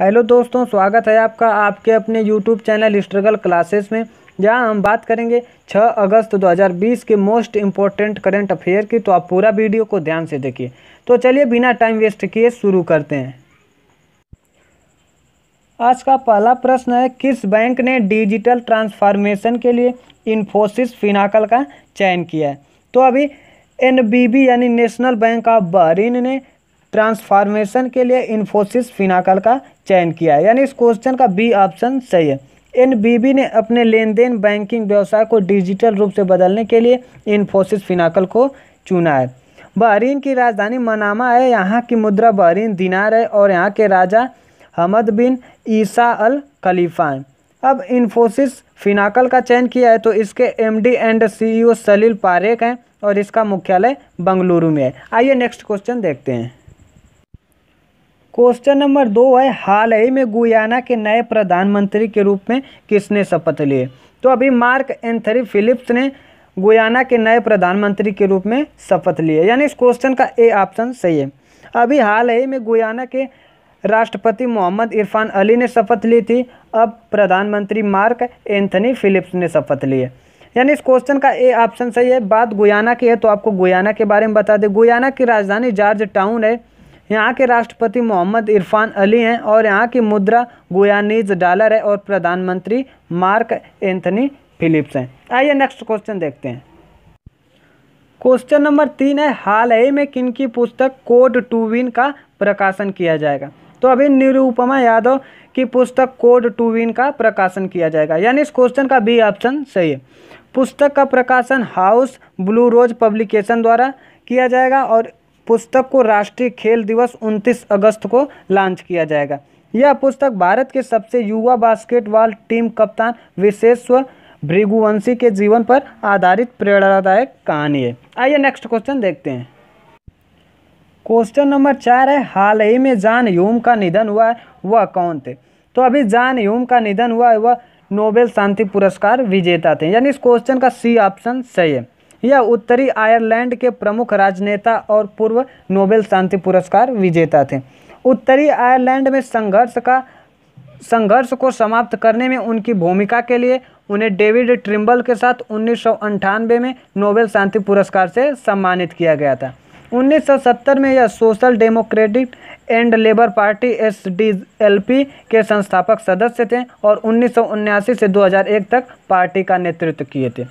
hello दोस्तों स्वागत है आपका आपके अपने यूट्यूब चैनल स्ट्रगल क्लासेस में जहां हम बात करेंगे 6 अगस्त 2020 के मोस्ट इम्पोर्टेंट करंट अफेयर की तो आप पूरा वीडियो को ध्यान से देखिए तो चलिए बिना टाइम वेस्ट किए शुरू करते हैं आज का पहला प्रश्न है किस बैंक ने डिजिटल ट्रांसफॉर्मेशन के लिए इन्फोसिस फिनाकल का चयन किया है तो अभी एन यानी नेशनल बैंक ऑफ बहरीन ने ट्रांसफॉर्मेशन के लिए इन्फोसिस फिनाकल का चयन किया है यानी इस क्वेश्चन का बी ऑप्शन सही है एनबीबी ने अपने लेन देन बैंकिंग व्यवसाय को डिजिटल रूप से बदलने के लिए इन्फोसिस फिनाकल को चुना है बहरीन की राजधानी मनामा है यहाँ की मुद्रा बहरीन दिनार है और यहाँ के राजा हमद बिन ईसा अल खलीफा हैं अब इन्फोसिस फिनाकल का चयन किया है तो इसके MD and CEO Salil Parekh हैं और इसका मुख्यालय बंगलुरु में है आइए नेक्स्ट क्वेश्चन देखते हैं क्वेश्चन नंबर दो है हाल ही में गुयाना के नए प्रधानमंत्री के रूप में किसने शपथ लिए तो अभी मार्क एंथरी फिलिप्स ने गुयाना के नए प्रधानमंत्री के रूप में शपथ लिए यानी इस क्वेश्चन का ए ऑप्शन सही है अभी हाल ही में गुयाना के राष्ट्रपति मोहम्मद इरफान अली ने शपथ ली थी अब प्रधानमंत्री मार्क एंथनी फिलिप्स ने शपथ ली है यानी इस क्वेश्चन का ए ऑप्शन सही है बात गुयाना की है तो आपको गुयाना के बारे में बता दें गुयाना की राजधानी जॉर्ज टाउन है यहाँ के राष्ट्रपति मोहम्मद इरफान अली हैं और यहाँ की मुद्रा गुयानीज डॉलर है और प्रधानमंत्री मार्क एंथनी फिलिप्स हैं आइए नेक्स्ट क्वेश्चन देखते हैं क्वेश्चन नंबर तीन है हाल ही में किन की पुस्तक कोड टू विन का प्रकाशन किया जाएगा तो अभी निरुपमा यादव की पुस्तक कोड टू विन का प्रकाशन किया जाएगा यानी इस क्वेश्चन का बी ऑप्शन सही है पुस्तक का प्रकाशन हाउस ब्लू रोज पब्लिकेशन द्वारा किया जाएगा और पुस्तक को राष्ट्रीय खेल दिवस 29 अगस्त को लॉन्च किया जाएगा यह पुस्तक भारत के सबसे युवा बास्केटबॉल टीम कप्तान विशेश्वर भृगुवंशी के जीवन पर आधारित प्रेरणादायक कहानी है आइए नेक्स्ट क्वेश्चन देखते हैं क्वेश्चन नंबर चार है हाल ही में जान ह्यूम का निधन हुआ है वह कौन थे तो अभी जान ह्यूम का निधन हुआ है वह नोबेल शांति पुरस्कार विजेता थे यानी इस क्वेश्चन का सी ऑप्शन सही है यह उत्तरी आयरलैंड के प्रमुख राजनेता और पूर्व नोबेल शांति पुरस्कार विजेता थे उत्तरी आयरलैंड में संघर्ष का संघर्ष को समाप्त करने में उनकी भूमिका के लिए उन्हें डेविड ट्रिम्बल के साथ उन्नीस में नोबेल शांति पुरस्कार से सम्मानित किया गया था 1970 में यह social democratic and labour party S के संस्थापक सदस्य थे और उन्नीस से 2001 तक पार्टी का नेतृत्व किए थे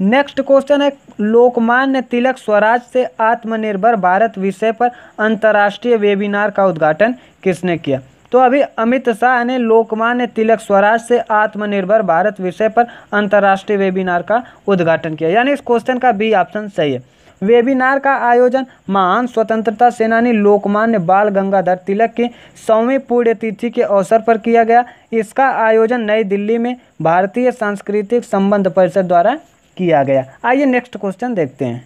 नेक्स्ट क्वेश्चन है लोकमान्य तिलक स्वराज से आत्मनिर्भर भारत विषय पर अंतर्राष्ट्रीय वेबिनार का उद्घाटन किसने किया तो अभी अमित शाह ने लोकमान्य तिलक स्वराज से आत्मनिर्भर भारत विषय पर अंतर्राष्ट्रीय वेबिनार का उद्घाटन किया यानी इस क्वेश्चन का बी ऑप्शन सही है वेबिनार का आयोजन महान स्वतंत्रता सेनानी लोकमान्य बाल गंगाधर तिलक की सौवीं पुण्यतिथि के अवसर पर किया गया इसका आयोजन नई दिल्ली में भारतीय सांस्कृतिक संबंध परिषद द्वारा किया गया आइए नेक्स्ट क्वेश्चन देखते हैं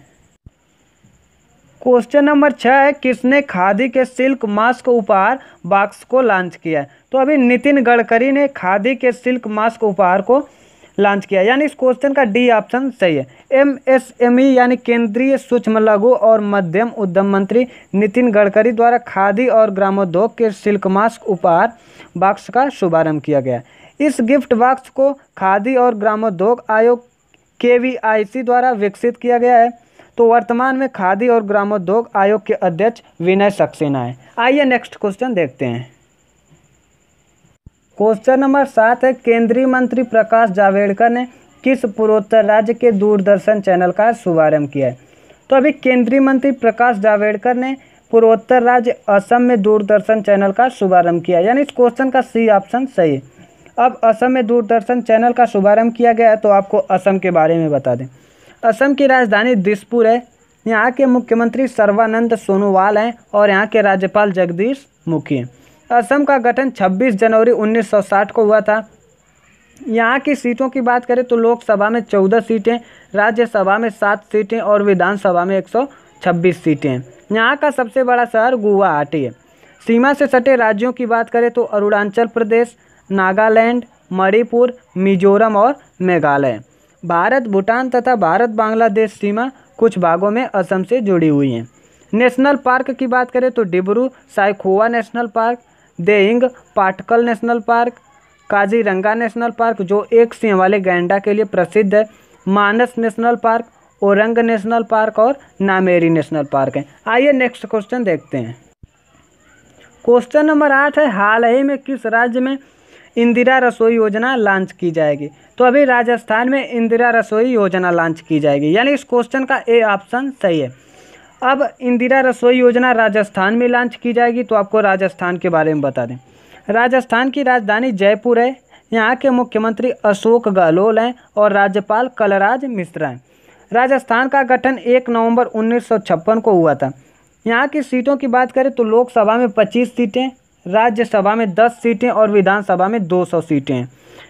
क्वेश्चन नंबर छः है किसने खादी के सिल्क मास्क उपहार बॉक्स को लॉन्च किया तो अभी नितिन गडकरी ने खादी के सिल्क मास्क उपहार को लॉन्च किया यानी इस क्वेश्चन का डी ऑप्शन सही है एम एस एम ई यानी केंद्रीय सूक्ष्म लघु और मध्यम उद्यम मंत्री नितिन गडकरी द्वारा खादी और ग्रामोद्योग के सिल्क मास्क उपहार बॉक्स का शुभारंभ किया गया इस गिफ्ट बॉक्स को खादी और ग्रामोद्योग आयोग के द्वारा विकसित किया गया है तो वर्तमान में खादी और ग्रामोद्योग आयोग के अध्यक्ष विनय सक्सेना है आइए नेक्स्ट क्वेश्चन देखते हैं क्वेश्चन नंबर सात है केंद्रीय मंत्री प्रकाश जावड़ेकर ने किस पूर्वोत्तर राज्य के दूरदर्शन चैनल का शुभारंभ किया है तो अभी केंद्रीय मंत्री प्रकाश जावड़ेकर ने पूर्वोत्तर राज्य असम में दूरदर्शन चैनल का शुभारंभ किया यानी इस क्वेश्चन का सी ऑप्शन सही है अब असम में दूरदर्शन चैनल का शुभारंभ किया गया है तो आपको असम के बारे में बता दें असम की राजधानी दिसपुर है यहाँ के मुख्यमंत्री सर्वानंद सोनोवाल हैं और यहाँ के राज्यपाल जगदीश मुखी हैं असम का गठन 26 जनवरी 1960 को हुआ था यहाँ की सीटों की बात करें तो लोकसभा में 14 सीटें राज्यसभा में 7 सीटें और विधानसभा में 126 सीटें हैं यहाँ का सबसे बड़ा शहर गुवाहाटी है सीमा से सटे राज्यों की बात करें तो अरुणाचल प्रदेश नागालैंड मणिपुर मिजोरम और मेघालय भारत भूटान तथा भारत बांग्लादेश सीमा कुछ भागों में असम से जुड़ी हुई हैं नेशनल पार्क की बात करें तो Dibru Saikhowa national park Dehing Patkai national park Kaziranga national park जो एक सिंह वाले गैंडा के लिए प्रसिद्ध है Manas national park Orang national park और नामेरी नेशनल पार्क है आइए नेक्स्ट क्वेश्चन देखते हैं क्वेश्चन नंबर आठ है हाल ही में किस राज्य में इंदिरा रसोई योजना लॉन्च की जाएगी तो अभी राजस्थान में इंदिरा रसोई योजना लॉन्च की जाएगी यानी इस क्वेश्चन का ए ऑप्शन सही है अब इंदिरा रसोई योजना राजस्थान में लॉन्च की जाएगी तो आपको राजस्थान के बारे में बता दें राजस्थान की राजधानी जयपुर है यहाँ के मुख्यमंत्री अशोक गहलोत हैं और राज्यपाल कलराज मिश्रा हैं राजस्थान का गठन 1 नवंबर 1956 को हुआ था यहाँ की सीटों की बात करें तो लोकसभा में 25 सीटें राज्यसभा में दस सीटें और विधानसभा में दो सौ सीटें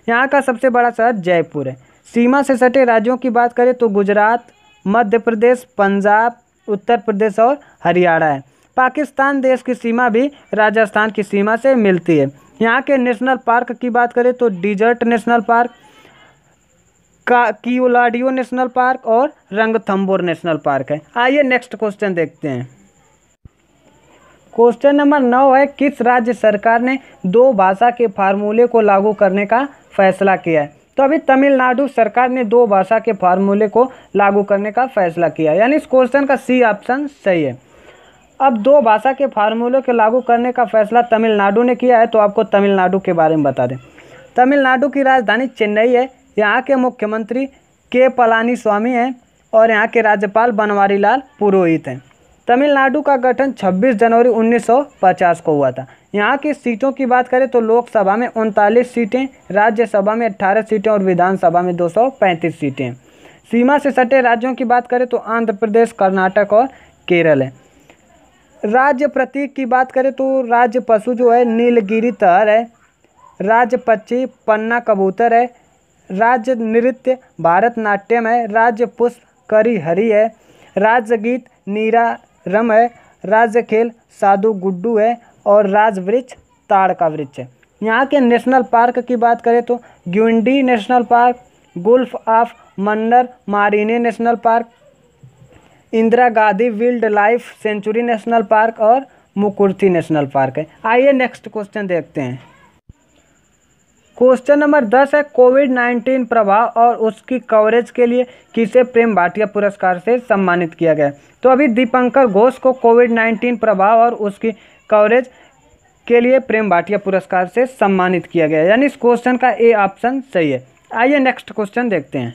यहाँ का सबसे बड़ा शहर जयपुर है सीमा से सटे राज्यों की बात करें तो गुजरात मध्य प्रदेश पंजाब उत्तर प्रदेश और हरियाणा है पाकिस्तान देश की सीमा भी राजस्थान की सीमा से मिलती है यहाँ के नेशनल पार्क की बात करें तो डिजर्ट नेशनल पार्क का कियोलाडियो नेशनल पार्क और रंगथम्बोर नेशनल पार्क है आइए नेक्स्ट क्वेश्चन देखते हैं क्वेश्चन नंबर नौ है किस राज्य सरकार ने दो भाषा के फार्मूले को लागू करने का फैसला किया है तो अभी तमिलनाडु सरकार ने दो भाषा के फार्मूले को लागू करने का फैसला किया यानी इस क्वेश्चन का सी ऑप्शन सही है अब दो भाषा के फार्मूले के लागू करने का फैसला तमिलनाडु ने किया है तो आपको तमिलनाडु के बारे में बता दें तमिलनाडु की राजधानी चेन्नई है यहाँ के मुख्यमंत्री के पलानी स्वामी हैं और यहाँ के राज्यपाल बनवारी लाल पुरोहित हैं तमिलनाडु का गठन 26 जनवरी 1950 को हुआ था यहाँ की सीटों की बात करें तो लोकसभा में उनतालीस सीटें राज्यसभा में 18 सीटें और विधानसभा में 235 सीटें सीमा से सटे राज्यों की बात करें तो आंध्र प्रदेश कर्नाटक और केरल है राज्य प्रतीक की बात करें तो राज्य पशु जो है नीलगिरी तहर है राज्य पक्षी पन्ना कबूतर है राज्य नृत्य भारतनाट्यम है राज्य पुष्प करी हरी है राज्य गीत नीरा रम है राज्य खेल साधु गुड्डू है और राजवृक्ष ताड़ का वृक्ष है यहाँ के नेशनल पार्क की बात करें तो Guindy national park gulf of Mannar marine national park Indira Gandhi wildlife sanctuary national park और मुकुर्ती नेशनल पार्क है आइए नेक्स्ट क्वेश्चन देखते हैं क्वेश्चन नंबर दस है कोविड नाइन्टीन प्रभाव और उसकी कवरेज के लिए किसे प्रेम भाटिया पुरस्कार से सम्मानित किया गया तो अभी दीपंकर घोष को कोविड नाइन्टीन प्रभाव और उसकी कवरेज के लिए प्रेम भाटिया पुरस्कार से सम्मानित किया गया यानी इस क्वेश्चन का ए ऑप्शन सही है आइए नेक्स्ट क्वेश्चन देखते हैं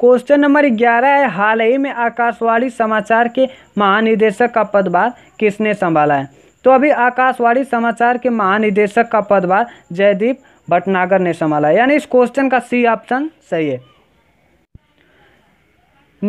क्वेश्चन नंबर ग्यारह है हाल ही में आकाशवाणी समाचार के महानिदेशक का पदभार किसने संभाला है तो अभी आकाशवाणी समाचार के महानिदेशक का पदभार जयदीप भटनागर ने संभाला यानी इस क्वेश्चन का सी ऑप्शन सही है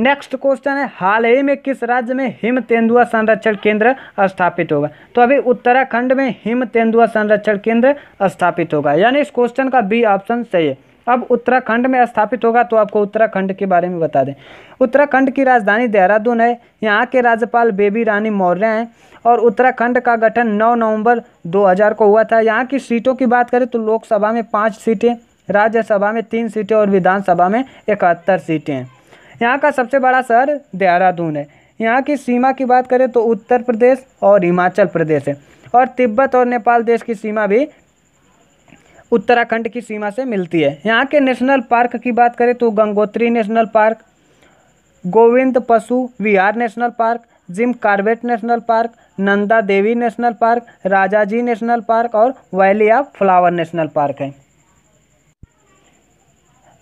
नेक्स्ट क्वेश्चन है हाल ही में किस राज्य में हिम तेंदुआ संरक्षण केंद्र स्थापित होगा तो अभी उत्तराखंड में हिम तेंदुआ संरक्षण केंद्र स्थापित होगा यानी इस क्वेश्चन का बी ऑप्शन सही है अब उत्तराखंड में स्थापित होगा तो आपको उत्तराखंड के बारे में बता दें उत्तराखंड की राजधानी देहरादून है यहाँ के राज्यपाल बेबी रानी मौर्य हैं और उत्तराखंड का गठन 9 नवंबर 2000 को हुआ था यहाँ की सीटों की बात करें तो लोकसभा में पाँच सीटें राज्यसभा में तीन सीटें और विधानसभा में इकहत्तर सीटें हैं यहाँ का सबसे बड़ा शहर देहरादून है यहाँ की सीमा की बात करें तो उत्तर प्रदेश और हिमाचल प्रदेश है और तिब्बत और नेपाल देश की सीमा भी उत्तराखंड की सीमा से मिलती है यहाँ के नेशनल पार्क की बात करें तो Gangotri national park Govind Pashu Vihar national park Jim Corbett national park Nanda Devi national park Rajaji national park और valley of flower national park है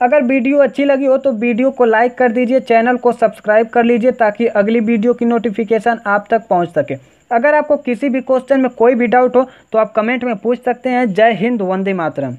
अगर वीडियो अच्छी लगी हो तो वीडियो को लाइक कर दीजिए चैनल को सब्सक्राइब कर लीजिए ताकि अगली वीडियो की नोटिफिकेशन आप तक पहुंच सके अगर आपको किसी भी क्वेश्चन में कोई भी डाउट हो तो आप कमेंट में पूछ सकते हैं जय हिंद वंदे मातरम